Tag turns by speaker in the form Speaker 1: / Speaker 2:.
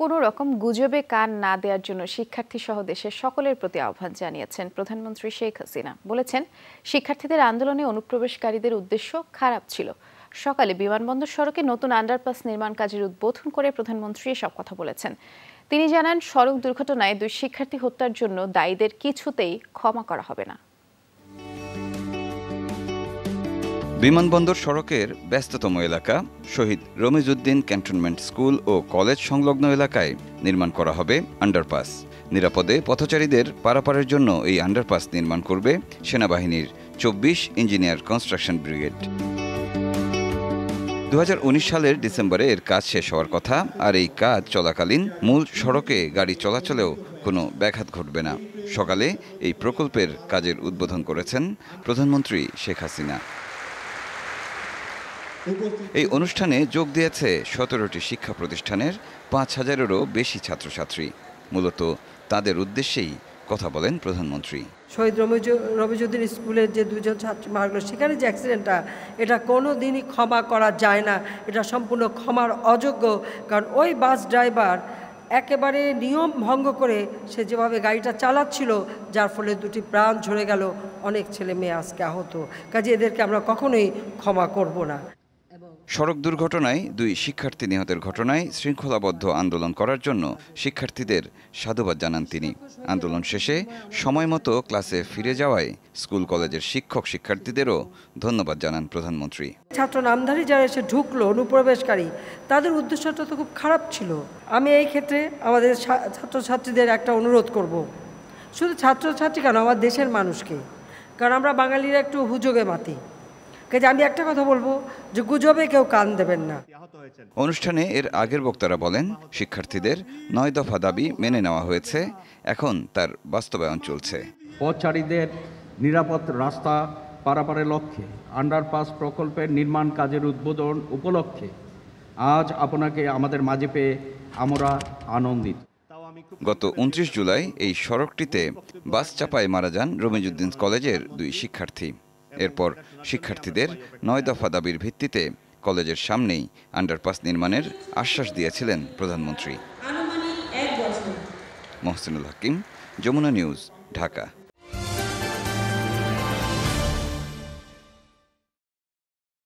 Speaker 1: কোনো রকম গুজবে কান না দেওয়ার জন্য শিক্ষার্থী সহ দেশের সকলের প্রতি আহ্বান জানিয়েছেন প্রধানমন্ত্রী শেখ হাসিনা বলেছেন শিক্ষার্থীদের আন্দোলনে অনুপ্রবেশকারীদের উদ্দেশ্য খারাপ ছিল সকালে বিমানবন্দর সড়কে নতুন আন্ডারপাস নির্মাণ কাজের উদ্বোধন করে প্রধানমন্ত্রী এসব কথা বলেছেন তিনি জানান সড়ক দুর্ঘটনায় দুই শিক্ষার্থী হত্যার জন্য দায়ীদের কিছুতেই ক্ষমা করা হবে না
Speaker 2: বিমানবন্দর সড়কের ব্যস্ততম এলাকা শহীদ রমিজউদ্দিন ক্যান্টনমেন্ট স্কুল ও কলেজ সংলগ্ন এলাকায় নির্মাণ করা হবে আন্ডারপাস নিরাপদে পথচারীদের পারাপারের জন্য এই আন্ডারপাস নির্মাণ করবে সেনাবাহিনীর চব্বিশ ইঞ্জিনিয়ার কনস্ট্রাকশন ব্রিগেড দু সালের ডিসেম্বরে এর কাজ শেষ হওয়ার কথা আর এই কাজ চলাকালীন মূল সড়কে গাড়ি চলাচলেও কোনো ব্যাঘাত ঘটবে না সকালে এই প্রকল্পের কাজের উদ্বোধন করেছেন প্রধানমন্ত্রী শেখ হাসিনা এই অনুষ্ঠানে যোগ দিয়েছে সতেরোটি শিক্ষা প্রতিষ্ঠানের পাঁচ হাজারেরও বেশি ছাত্রছাত্রী মূলত তাদের উদ্দেশ্যেই কথা বলেন প্রধানমন্ত্রী
Speaker 3: শহীদ রবিজুদ্দিন স্কুলের যে দুজন ছাত্র মারল সেখানে যে অ্যাক্সিডেন্টটা এটা কোনো দিনই ক্ষমা করা যায় না এটা সম্পূর্ণ ক্ষমার অযোগ্য কারণ ওই বাস ড্রাইভার একেবারে নিয়ম ভঙ্গ করে সে যেভাবে গাড়িটা চালাচ্ছিল যার ফলে দুটি প্রাণ ঝরে গেল অনেক ছেলে মেয়ে আজকে আহত কাজে এদেরকে আমরা কখনোই ক্ষমা করব না
Speaker 2: সড়ক দুর্ঘটনায় দুই শিক্ষার্থী নিহতের ঘটনায় শৃঙ্খলাবদ্ধ আন্দোলন করার জন্য শিক্ষার্থীদের সাধুবাদ জানান তিনি আন্দোলন শেষে সময় মতো ক্লাসে ফিরে যাওয়ায় স্কুল কলেজের শিক্ষক শিক্ষার্থীদেরও ধন্যবাদ জানান প্রধানমন্ত্রী
Speaker 3: ছাত্র নামধারী যারা এসে ঢুকলো অনুপ্রবেশকারী তাদের উদ্দেশ্যটা তো খুব খারাপ ছিল আমি এই ক্ষেত্রে আমাদের ছাত্রছাত্রীদের একটা অনুরোধ করব। শুধু ছাত্রছাত্রী কেন আমার দেশের মানুষকে কারণ আমরা বাঙালিরা একটু হুযোগে মাতি কাজে আমি একটা কথা বলবো যে গুজবে কেউ কান দেবেন না
Speaker 2: অনুষ্ঠানে এর আগের বক্তারা বলেন শিক্ষার্থীদের নয় দফা দাবি মেনে নেওয়া হয়েছে এখন তার বাস্তবায়ন চলছে পথচারীদের নিরাপদ রাস্তা পারাপারের লক্ষ্যে আন্ডারপাস প্রকল্পের নির্মাণ কাজের উদ্বোধন উপলক্ষে আজ আপনাকে আমাদের মাঝে পেয়ে আমরা আনন্দিত গত উনত্রিশ জুলাই এই সড়কটিতে বাস চাপায় মারা যান রমিজুদ্দিন কলেজের দুই শিক্ষার্থী এরপর শিক্ষার্থীদের নয় দফা দাবির ভিত্তিতে কলেজের সামনেই আন্ডারপাস নির্মাণের আশ্বাস দিয়েছিলেন প্রধানমন্ত্রী মোহসিনুল হাকিম যমুনা নিউজ ঢাকা